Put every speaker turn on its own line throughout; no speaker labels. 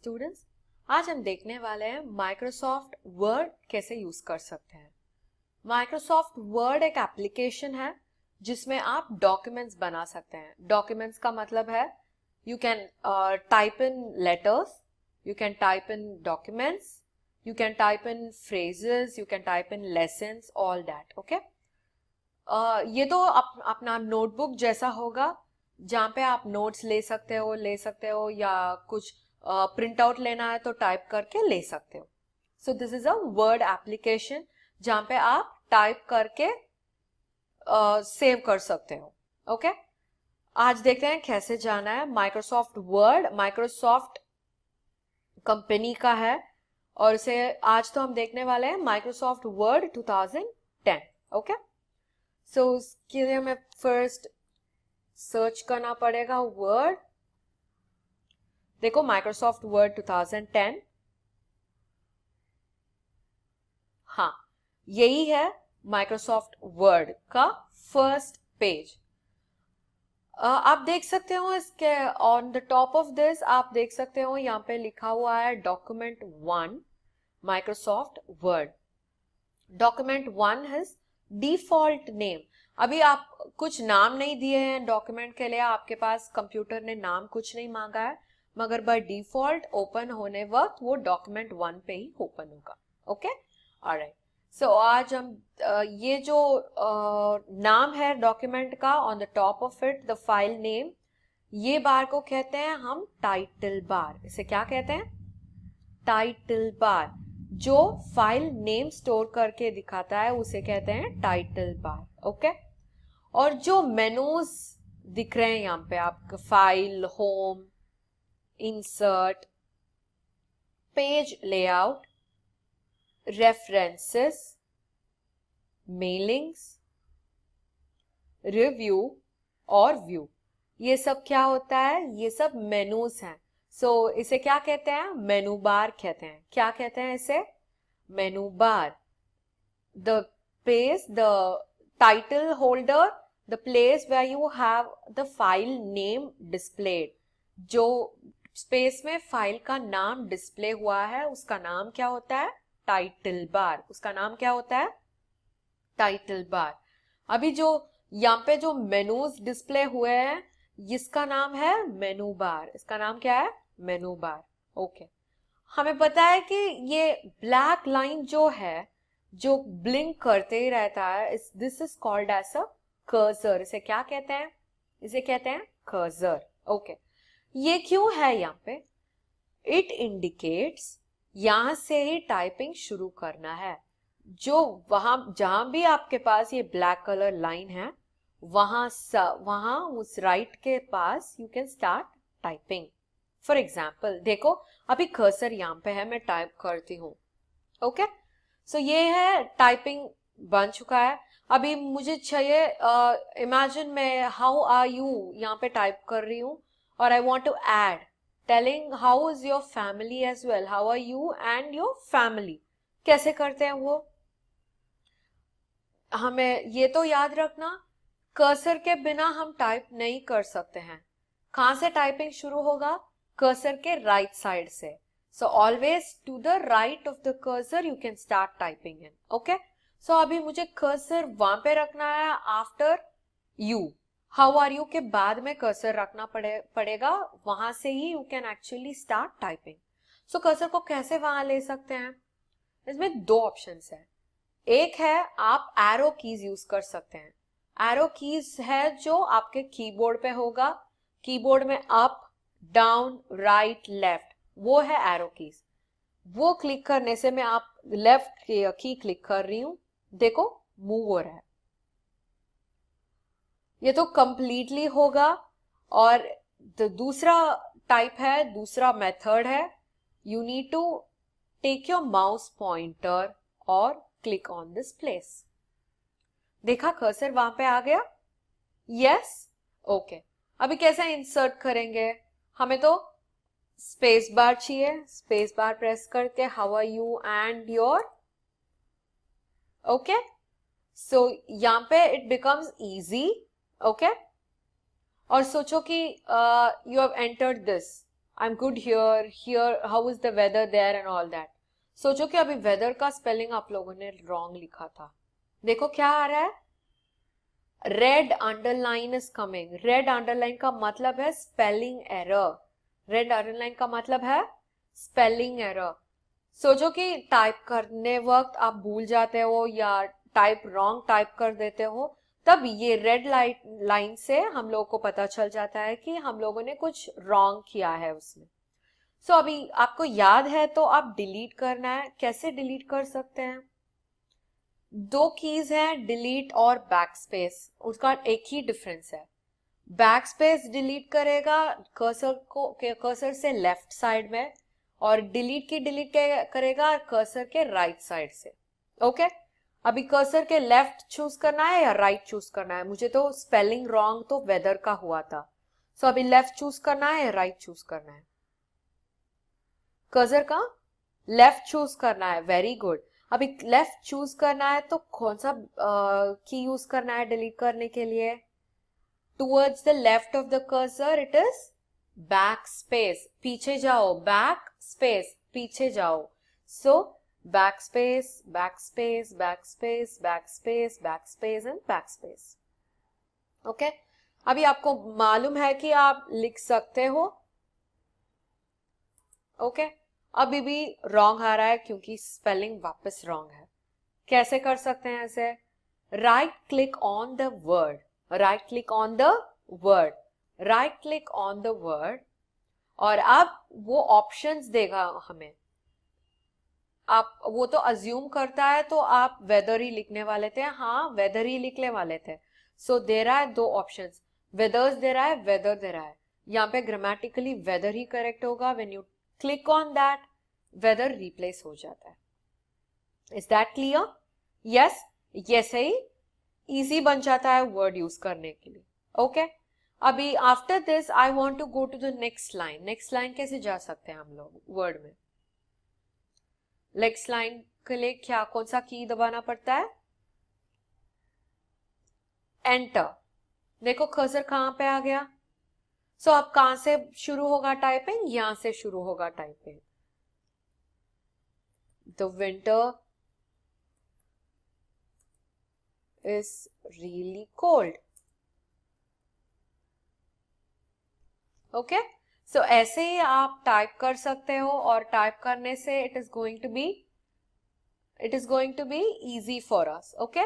Students आज हम देखने वाले हैं माइक्रोसॉफ्ट वर्ड कैसे यूज कर सकते हैं माइक्रोसॉफ्ट वर्ड एक एप्लीकेशन है जिसमें आप डॉक्यूमेंट्स बना सकते हैं डॉक्यूमेंट्स का मतलब है you can type in letters you can type in documents you can type in phrases you can type in lesson all that okay ये तो अप, अपना नोटबुक जैसा होगा जहाँ पे आप नोट्स ले सकते हो ले सकते हो या कुछ प्रिंट आउट लेना है तो टाइप करके ले सकते हो so this is a word application जहां पे आप टाइप करके सेव uh, कर सकते हो ओके okay? आज देखते हैं कैसे जाना है माइक्रोसॉफ्ट वर्ड माइक्रोसॉफ्ट कंपनी का है और इसे आज तो हम देखने वाले हैं माइक्रोसॉफ्ट वर्ड 2010 ओके सो उसके लिए हमें फर्स्ट सर्च करना पड़ेगा वर्ड देखो माइक्रोसॉफ्ट वर्ड 2010 हाँ यही है माइक्रोसॉफ्ट वर्ड का फर्स्ट पेज आप देख सकते हो इसके on the top of this आप देख सकते हो यहाँ पे लिखा हुआ है document one Microsoft Word document one has default name अभी आप कुछ नाम नहीं दिए हैं डॉक्यूमेंट के लिए आपके पास कंप्यूटर ने नाम कुछ नहीं मांगा है मगर बाय डिफॉल्ट ओपन होने वक्त वो डॉक्यूमेंट वन पे ही ओपन होगा ओके ऑलराइट सो आज हम ये जो नाम है डॉक्यूमेंट का on the top of it the file name ये बार को कहते हैं हम टाइटल बार इसे क्या कहते हैं टाइटल बार जो फाइल नेम स्टोर करके दिखाता है उसे कहते हैं टाइटल बार ओके और जो मेनूज दिख रहे हैं यहाँ पे आप file home insert, page layout, references, mailings, review और view. ये सब क्या होता है ये सब मेनूज हैं सो so, इसे क्या कहते हैं मेनू बार कहते हैं क्या कहते हैं इसे menu bar the place the title holder the place where you have the file name displayed जो स्पेस में फाइल का नाम डिस्प्ले हुआ है उसका नाम क्या होता है टाइटल बार उसका नाम क्या होता है टाइटल बार अभी जो यहाँ पे जो मेनूज डिस्प्ले हुए हैं इसका नाम है मेनू बार इसका नाम क्या है मेनू बार ओके हमें पता है कि ये ब्लैक लाइन जो है जो ब्लिंक करते ही रहता है इस this is called as a cursor इसे क्या कहते हैं इसे कहते हैं कर्जर ओके okay. ये क्यों है यहाँ पे इट इंडिकेट्स यहां से ही टाइपिंग शुरू करना है जो वहां जहां भी आपके पास ये ब्लैक कलर लाइन है वहां वहां उस राइट के पास you can start typing for example देखो अभी कर्सर यहां पे है मैं टाइप करती हूं ओके सो ये है टाइपिंग बन चुका है अभी मुझे चाहिए इमेजिन uh, मैं हाउ आर यू यहाँ पे टाइप कर रही हूँ or I want to add telling how is your family as well how are you and your family कैसे करते हैं वो हमें ये तो याद रखना कर्सर के बिना हम टाइप नहीं कर सकते हैं कहाँ से टाइपिंग शुरू होगा कर्सर के राइट साइड से so always to the right of the cursor you can start typing in okay so अभी मुझे कर्सर वहां पे रखना है after you how are you के बाद में कर्सर रखना पड़े, पड़ेगा वहां से ही you can actually start typing so cursor को कैसे वहां ले सकते हैं इसमें दो ऑप्शन है एक है आप एरो कीज यूज कर सकते हैं एरो कीज है जो आपके कीबोर्ड पे होगा कीबोर्ड में अप डाउन राइट लेफ्ट वो है एरो कीज वो क्लिक करने से मैं आप लेफ्ट की क्लिक कर रही हूं देखो मूव हो रहा है ये तो कंप्लीटली होगा और दूसरा टाइप है दूसरा मेथड है you need to take your mouse pointer और क्लिक ऑन दिस प्लेस देखा कर्सर वहां पे आ गया यस ओके okay. अभी कैसे इंसर्ट करेंगे हमें तो स्पेस बार चाहिए स्पेस बार प्रेस करके are you and your okay so यहां पे इट बिकम्स इजी ओके और सोचो कि you have entered this I am good here here how is the weather there and all that सोचो कि अभी वेदर का स्पेलिंग आप लोगों ने रॉन्ग लिखा था देखो क्या आ रहा है red underline is coming red underline का मतलब है स्पेलिंग एरर रेड अंडरलाइन का मतलब है स्पेलिंग एरर सोचो कि टाइप करने वक्त आप भूल जाते हो या टाइप रॉन्ग टाइप कर देते हो तब ये रेड लाइट लाइन से हम लोगों को पता चल जाता है कि हम लोगों ने कुछ रॉन्ग किया है उसमें सो so, अभी आपको याद है तो आप डिलीट करना है कैसे डिलीट कर सकते हैं दो कीज हैं डिलीट और बैक स्पेस उसका एक ही डिफरेंस है बैक स्पेस डिलीट करेगा कर्सर को कर्सर से लेफ्ट साइड में और डिलीट की डिलीट करेगा कर्सर के राइट right साइड से ओके okay? अभी कर्सर के लेफ्ट चूज करना है या राइट right चूज करना है मुझे तो स्पेलिंग रॉन्ग तो वेदर का हुआ था सो so, अभी लेफ्ट चूज करना है या राइट right चूज करना है कर्सर का लेफ्ट चूज करना है वेरी गुड अभी लेफ्ट चूज करना है तो कौन सा की uh, यूज करना है डिलीट करने के लिए towards the left of the cursor it is backspace पीछे जाओ बैक स्पेस पीछे जाओ so backspace, backspace, backspace, backspace, backspace and backspace. Okay okay? अभी आपको मालूम है कि आप लिख सकते हो ओके okay? अभी भी रॉन्ग आ रहा है क्योंकि स्पेलिंग वापस रॉन्ग है कैसे कर सकते हैं ऐसे right click on the word right click on the word right click on the word और अब वो ऑप्शंस देगा हमें आप वो तो अज्यूम करता है तो आप वेदर ही लिखने वाले थे हाँ वेदर ही लिखने वाले थे सो दे रहा है दो ऑप्शन वेदर्स दे रहा है वेदर दे रहा है यहाँ पे ग्रामेटिकली वेदर ही करेक्ट होगा when you click on that weather replace हो जाता है इज दैट क्लियर यस ये ही इजी बन जाता है वर्ड यूज करने के लिए ओके okay? अभी after this I want to go to the next line next line कैसे जा सकते हैं हम लोग वर्ड में लेक्स लाइन के लिए क्या कौन सा की दबाना पड़ता है एंटर देखो खजर कहां पे आ गया सो so, आप कहां से शुरू होगा टाइपिंग यहां से शुरू होगा typing the winter is really cold okay so so, ऐसे ही आप टाइप कर सकते हो और टाइप करने से it is going to be it is going to be easy for us okay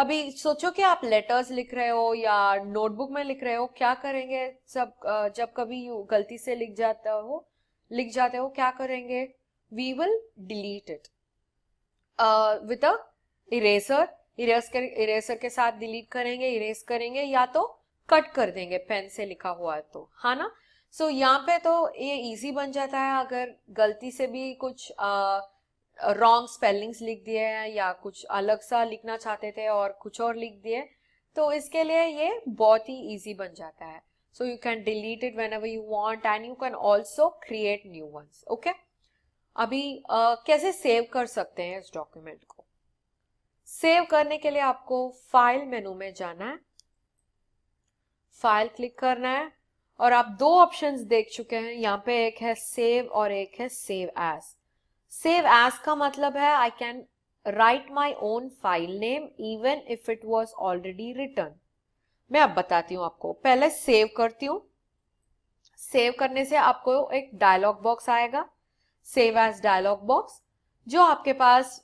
अभी सोचो कि आप लेटर्स लिख रहे हो या नोटबुक में लिख रहे हो क्या करेंगे जब जब कभी गलती से लिख जाता हो लिख जाते हो क्या करेंगे we will delete it with a eraser erase कर इरेजर के साथ डिलीट करेंगे इरेज करेंगे या तो कट कर देंगे पेन से लिखा हुआ है तो है हाँ ना सो so, यहाँ पे तो ये इजी बन जाता है अगर गलती से भी कुछ रॉन्ग स्पेलिंग्स लिख दिए हैं या कुछ अलग सा लिखना चाहते थे और कुछ और लिख दिए तो इसके लिए ये बहुत ही इजी बन जाता है so you can delete it when you want and you can also create new ones okay अभी uh, कैसे सेव कर सकते हैं इस डॉक्यूमेंट को सेव करने के लिए आपको फाइल मेनू में जाना है फाइल क्लिक करना है और आप दो ऑप्शंस देख चुके हैं यहाँ पे एक है सेव और एक है सेव एज सेव एज का मतलब है I can write my own file name even if it was already written मैं अब बताती हूँ आपको पहले सेव करती हूँ सेव करने से आपको एक डायलॉग बॉक्स आएगा सेव एज डायलॉग बॉक्स जो आपके पास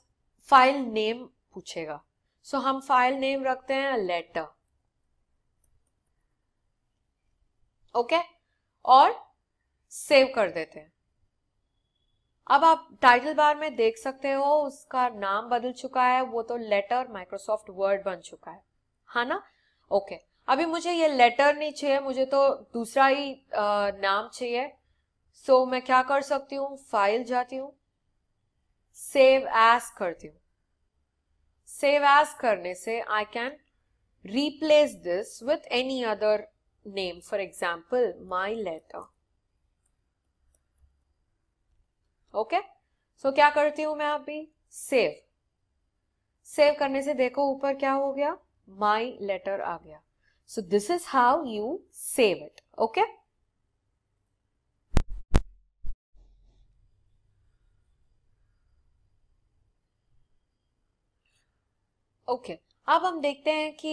फाइल नेम पूछेगा सो so, हम फाइल नेम रखते हैं लेटर ओके और सेव कर देते हैं अब आप टाइटल बार में देख सकते हो उसका नाम बदल चुका है वो तो लेटर माइक्रोसॉफ्ट वर्ड बन चुका है हा ना ओके अभी मुझे ये लेटर नहीं चाहिए मुझे तो दूसरा ही आ, नाम चाहिए सो so, मैं क्या कर सकती हूँ फाइल जाती हूँ सेव एस करती हूँ सेव एस करने से I can replace this with any other name. For example, my letter. Okay so क्या करती हूं मैं अभी सेव सेव करने से देखो ऊपर क्या हो गया माई लेटर आ गया so this is how you save it okay okay अब हम देखते हैं कि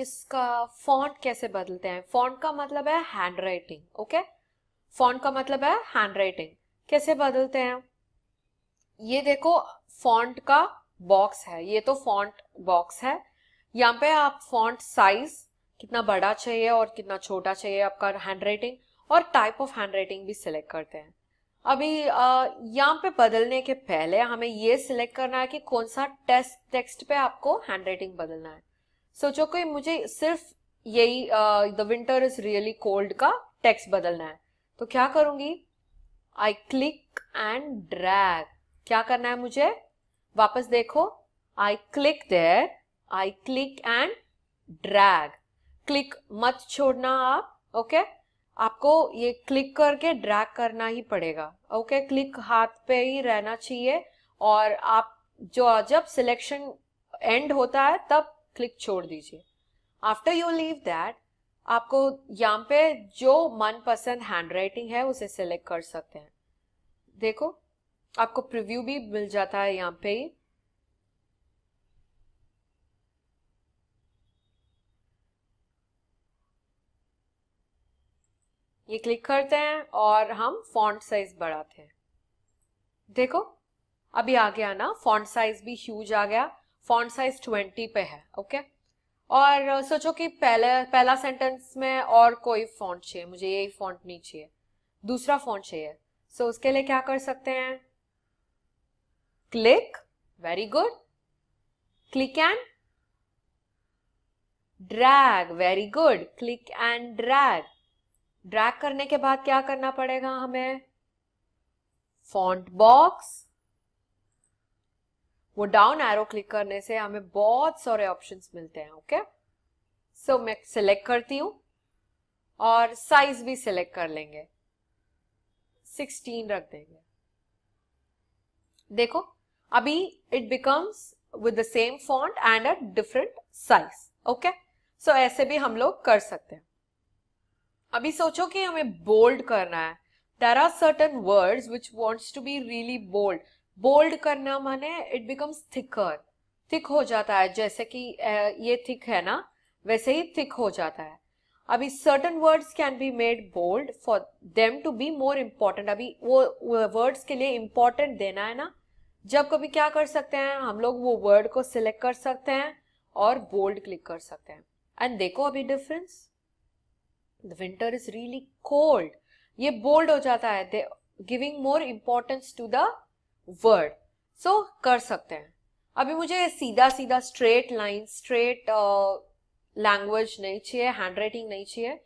इसका फॉन्ट कैसे बदलते हैं फॉन्ट का मतलब है हैंड राइटिंग ओके फॉन्ट का मतलब है हैंड राइटिंग कैसे बदलते हैं ये देखो फॉन्ट का बॉक्स है ये तो फॉन्ट बॉक्स है यहाँ पे आप फॉन्ट साइज कितना बड़ा चाहिए और कितना छोटा चाहिए आपका हैंड राइटिंग और टाइप ऑफ हैंड राइटिंग भी सिलेक्ट करते हैं अभी यहाँ पे बदलने के पहले हमें ये सिलेक्ट करना है कि कौन सा टेस्ट टेक्स्ट पे आपको हैंड राइटिंग बदलना है सोचो कोई मुझे सिर्फ यही the winter is really cold का टेक्स्ट बदलना है तो क्या करूंगी आई क्लिक एंड ड्रैग क्या करना है मुझे वापस देखो I click there I click and drag click मत छोड़ना आप ओके okay? आपको ये क्लिक करके ड्रैग करना ही पड़ेगा ओके क्लिक हाथ पे ही रहना चाहिए और आप जो जब सिलेक्शन एंड होता है तब क्लिक छोड़ दीजिए आफ्टर यू लीव दैट आपको यहाँ पे जो मनपसंद हैंड राइटिंग है उसे सिलेक्ट कर सकते हैं देखो आपको प्रिव्यू भी मिल जाता है यहाँ पे ही ये क्लिक करते हैं और हम फॉन्ट साइज बढ़ाते हैं देखो अभी आ गया ना फॉन्ट साइज भी ह्यूज आ गया फॉन्ट साइज ट्वेंटी पे है ओके और सोचो कि पहले पहला सेंटेंस में और कोई फॉन्ट चाहिए मुझे यही फॉन्ट नहीं चाहिए दूसरा फॉन्ट चाहिए सो so, उसके लिए क्या कर सकते हैं click very good click and drag very good click and drag drag करने के बाद क्या करना पड़ेगा हमें फॉन्ट बॉक्स वो डाउन एरो क्लिक करने से हमें बहुत सारे ऑप्शंस मिलते हैं ओके सो so, मैं सिलेक्ट करती हूं और साइज भी सिलेक्ट कर लेंगे 16 रख देंगे देखो अभी it becomes with the same font and a different size okay so ऐसे भी हम लोग कर सकते हैं अभी सोचो कि हमें बोल्ड करना है there are certain words which wants to be really bold bold करना माने इट बिकम्स थिकर थिक हो जाता है जैसे कि ये थिक है ना वैसे ही थिक हो जाता है अभी certain words can be made bold for them to be more important अभी वो वर्ड्स के लिए इम्पोर्टेंट देना है ना जब कभी क्या कर सकते हैं हम लोग वो वर्ड को सिलेक्ट कर सकते हैं और बोल्ड क्लिक कर सकते हैं एंड देखो अभी difference the winter is really cold ये बोल्ड हो जाता है they giving more importance to the word so कर सकते हैं अभी मुझे सीधा सीधा स्ट्रेट लाइन स्ट्रेट लैंग्वेज नहीं चाहिए हैंड राइटिंग नहीं चाहिए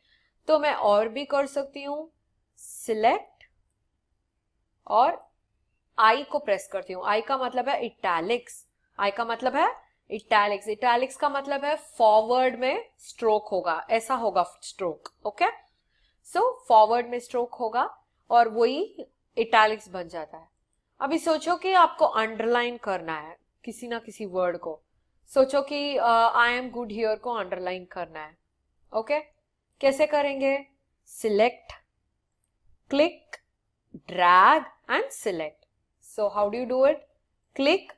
तो मैं और भी कर सकती हूँ सिलेक्ट और आई को प्रेस करती हूँ आई का मतलब है इटैलिक्स आई का मतलब है इटैलिक्स इटैलिक्स का मतलब है फॉरवर्ड में स्ट्रोक होगा ऐसा होगा स्ट्रोक ओके सो फॉरवर्ड में स्ट्रोक होगा और वही इटैलिक्स बन जाता है अभी सोचो कि आपको अंडरलाइन करना है किसी ना किसी वर्ड को सोचो कि आई एम गुड हियर को अंडरलाइन करना है ओके okay? कैसे करेंगे select click drag and select so how do do it click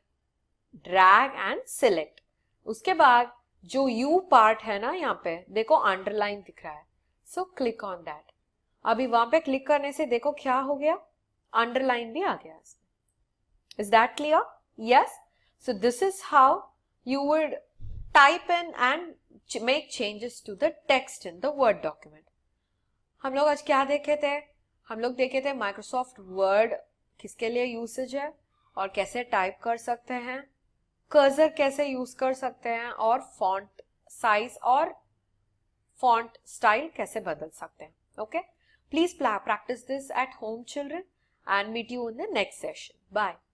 drag and select उसके बाद जो यू पार्ट है ना यहाँ पे देखो अंडरलाइन दिख रहा है सो क्लिक ऑन दैट अभी वहां पे क्लिक करने से देखो क्या हो गया अंडरलाइन भी आ गया is that clear yes so this is how you would type in and make changes to the text in the word document हम लोग आज क्या देखे थे हम लोग देखे थे माइक्रोसॉफ्ट वर्ड किसके लिए यूसेज है और कैसे टाइप कर सकते हैं कर्जर कैसे यूज कर सकते हैं और फॉन्ट साइज और फॉन्ट स्टाइल कैसे बदल सकते हैं okay please practice this at home children and meet you in the next session bye